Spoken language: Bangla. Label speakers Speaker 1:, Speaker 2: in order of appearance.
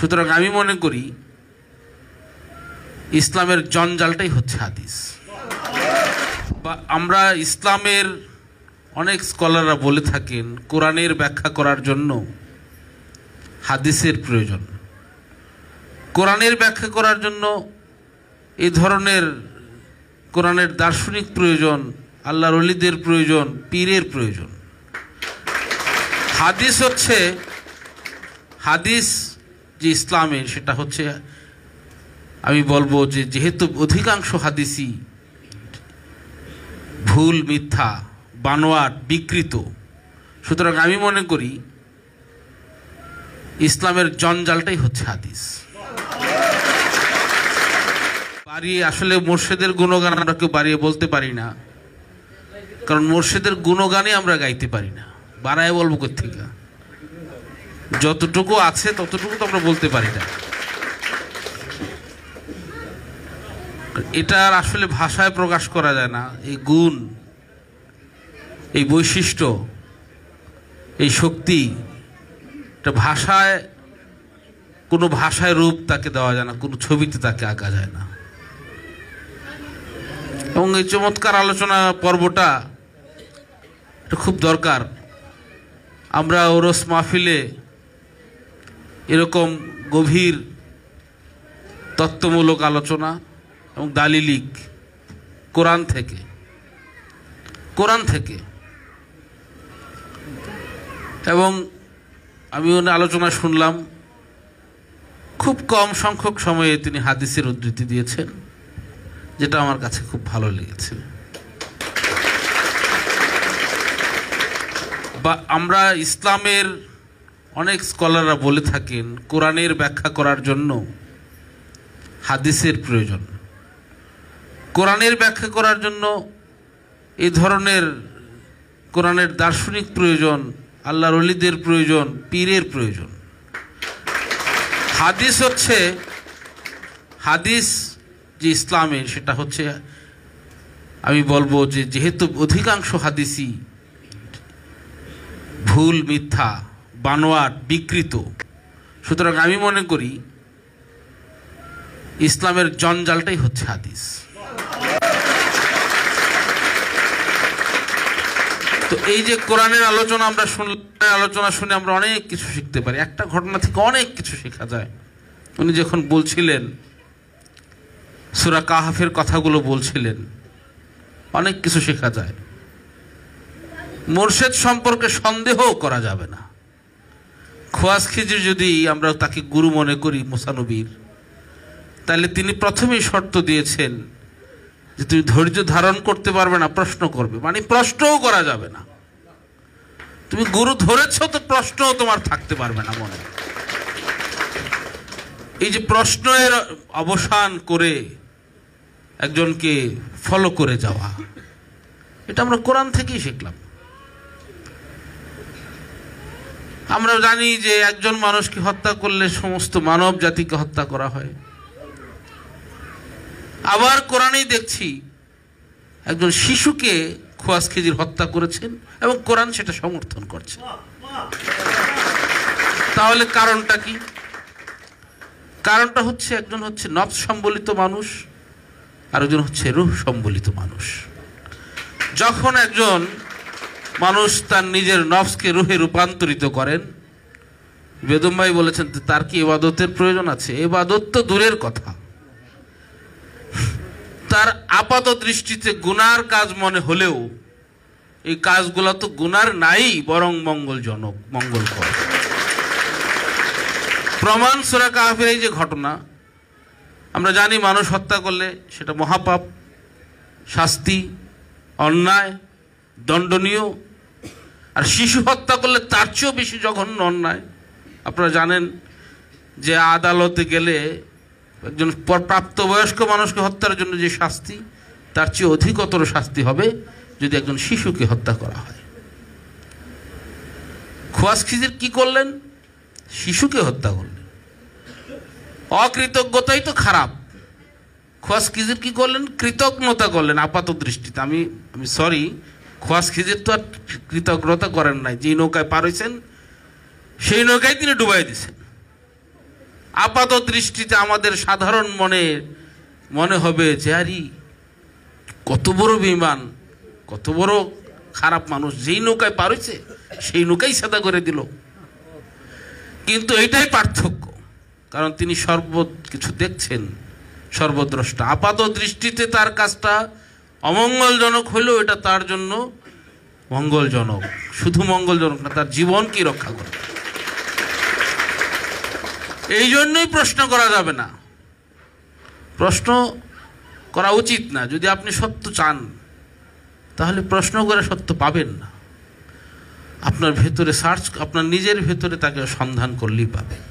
Speaker 1: সুতরাং আমি মনে করি ইসলামের জঞ্জালটাই হচ্ছে হাদিস বা আমরা ইসলামের অনেক স্কলাররা বলে থাকেন কোরআনের ব্যাখ্যা করার জন্য হাদিসের প্রয়োজন কোরআনের ব্যাখ্যা করার জন্য এ ধরনের কোরআনের দার্শনিক প্রয়োজন আল্লাহর অলিদের প্রয়োজন পীরের প্রয়োজন হাদিস হচ্ছে হাদিস যে ইসলামের সেটা হচ্ছে আমি বলবো যে যেহেতু অধিকাংশ হাদিসি ভুল মিথ্যা বানোয়াট বিকৃত সুতরাং আমি মনে করি ইসলামের জঞ্জালটাই হচ্ছে হাদিস বাড়িয়ে আসলে মোর্শেদের গুণগান আমরা কেউ বাড়িয়ে বলতে পারি না কারণ মোর্শেদের গুণগানে আমরা গাইতে পারি না বাড়ায় বলবো কোথেকে যতটুকু আছে ততটুকু তো আমরা বলতে পারি না এটা আসলে ভাষায় প্রকাশ করা যায় না এই গুণ এই বৈশিষ্ট্য এই শক্তি এটা ভাষায় কোনো ভাষায় রূপ তাকে দেওয়া যায় না কোনো ছবিতে তাকে আঁকা যায় না এবং এই চমৎকার আলোচনা পর্বটা খুব দরকার আমরা ওরস মাহফিলে এরকম গভীর তত্ত্বমূলক আলোচনা এবং দালিলিক কোরআন থেকে কোরআন থেকে এবং আমি ওনার আলোচনা শুনলাম খুব কম সংখ্যক সময়ে তিনি হাদিসের উদ্ধৃতি দিয়েছেন যেটা আমার কাছে খুব ভালো লেগেছে বা আমরা ইসলামের অনেক স্কলাররা বলে থাকেন কোরআনের ব্যাখ্যা করার জন্য হাদিসের প্রয়োজন কোরআনের ব্যাখ্যা করার জন্য এ ধরনের কোরআনের দার্শনিক প্রয়োজন আল্লাহর অলিদের প্রয়োজন পীরের প্রয়োজন হাদিস হচ্ছে হাদিস যে ইসলামের সেটা হচ্ছে আমি বলবো যে যেহেতু অধিকাংশ হাদিসই ভুল মিথ্যা বানোয়াট বিকৃত সুতরাং আমি মনে করি ইসলামের জঞ্জালটাই হচ্ছে হাদিস তো এই যে কোরআনের আলোচনা আমরা শুনলাম আলোচনা শুনে আমরা অনেক কিছু শিখতে পারি একটা ঘটনা থেকে অনেক কিছু শেখা যায় উনি যখন বলছিলেন সুরা কাহাফের কথাগুলো বলছিলেন অনেক কিছু শেখা যায় মোর্শেদ সম্পর্কে সন্দেহও করা যাবে না খোয়াজ খেজে যদি আমরা তাকে গুরু মনে করি মোসানবীর তাহলে তিনি প্রথমেই শর্ত দিয়েছেন যে তুমি ধৈর্য ধারণ করতে পারবে না প্রশ্ন করবে মানে প্রশ্নও করা যাবে না তুমি গুরু ধরেছ তো প্রশ্নও তোমার থাকতে পারবে না মনে এই যে প্রশ্নের অবসান করে একজনকে ফলো করে যাওয়া এটা আমরা কোরআন থেকেই শিখলাম আমরা জানি যে একজন মানুষকে হত্যা করলে সমস্ত মানব জাতিকে হত্যা করা হয় আবার কোরআনেই দেখছি একজন শিশুকে খোয়াজ খেজির হত্যা করেছেন এবং কোরআন সেটা সমর্থন করছে তাহলে কারণটা কি কারণটা হচ্ছে একজন হচ্ছে নফ সম্বলিত মানুষ আর একজন হচ্ছে রুহ সম্বলিত মানুষ যখন একজন মানুষ তার নিজের নফসকে রুহে রূপান্তরিত করেন বেদম ভাই বলেছেন তার কি এবাদতের প্রয়োজন আছে এবাদত তো দূরের কথা তার আপাত দৃষ্টিতে গুনার কাজ মনে হলেও এই কাজগুলো তো গুনার নাই বরং মঙ্গলজনক মঙ্গলকর প্রমাণ সুরা কাহের এই যে ঘটনা আমরা জানি মানুষ হত্যা করলে সেটা মহাপাপ শাস্তি অন্যায় দণ্ডনীয় আর শিশু হত্যা করলে তার চেয়েও বেশি জঘন্য অন্যায় আপনারা জানেন যে আদালতে গেলে একজন প্রাপ্তবয়স্ক মানুষকে হত্যার জন্য যে শাস্তি তার চেয়ে অধিকতর শাস্তি হবে যদি একজন শিশুকে হত্যা করা হয় খোয়াজ খিজির কি করলেন শিশুকে হত্যা করলেন অকৃতজ্ঞতাই তো খারাপ খোয়াজ খিজির কি করলেন কৃতজ্ঞতা করলেন আপাত দৃষ্টিতে আমি আমি সরি খোয়াজখিজির তো আর কৃতজ্ঞতা করেন নাই যেই নৌকায় পার হয়েছেন সেই নৌকায় তিনি ডুবাই দিয়েছেন আপাত দৃষ্টিতে আমাদের সাধারণ মনে মনে হবে যে আরি কত বড় বিমান কত বড় খারাপ মানুষ যেই নৌকায় পার হয়েছে সেই নৌকাই সাদা করে দিল কিন্তু এইটাই পার্থক্য কারণ তিনি সর্ব কিছু দেখছেন সর্বদ্রষ্টা আপাত দৃষ্টিতে তার কাজটা অমঙ্গলজনক হলেও এটা তার জন্য মঙ্গলজনক শুধু মঙ্গলজনক না তার কি রক্ষা করে এই জন্যই প্রশ্ন করা যাবে না প্রশ্ন করা উচিত না যদি আপনি সত্য চান তাহলে প্রশ্ন করে সত্য পাবেন না আপনার ভেতরে সার্চ আপনার নিজের ভেতরে তাকে সন্ধান করলেই পাবেন